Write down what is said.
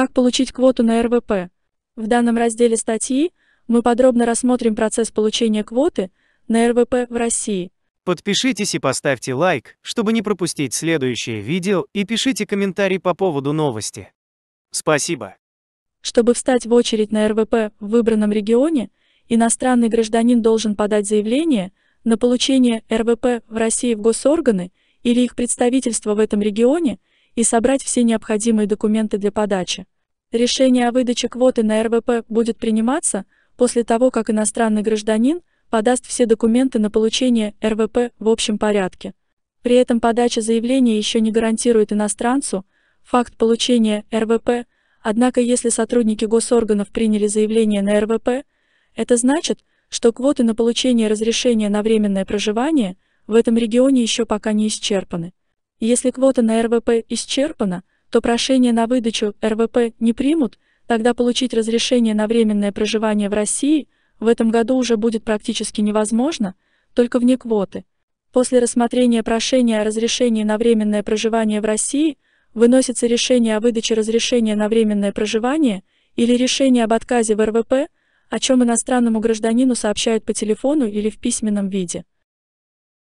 Как получить квоту на РВП? В данном разделе статьи мы подробно рассмотрим процесс получения квоты на РВП в России. Подпишитесь и поставьте лайк, чтобы не пропустить следующее видео, и пишите комментарий по поводу новости. Спасибо. Чтобы встать в очередь на РВП в выбранном регионе, иностранный гражданин должен подать заявление на получение РВП в России в госорганы или их представительство в этом регионе – и собрать все необходимые документы для подачи. Решение о выдаче квоты на РВП будет приниматься после того, как иностранный гражданин подаст все документы на получение РВП в общем порядке. При этом подача заявления еще не гарантирует иностранцу факт получения РВП, однако если сотрудники госорганов приняли заявление на РВП, это значит, что квоты на получение разрешения на временное проживание в этом регионе еще пока не исчерпаны. Если квота на РВП исчерпана, то прошение на выдачу РВП не примут, тогда получить разрешение на временное проживание в России в этом году уже будет практически невозможно, только вне квоты. После рассмотрения прошения о разрешении на временное проживание в России выносится решение о выдаче разрешения на временное проживание или решение об отказе в РВП, о чем иностранному гражданину сообщают по телефону или в письменном виде.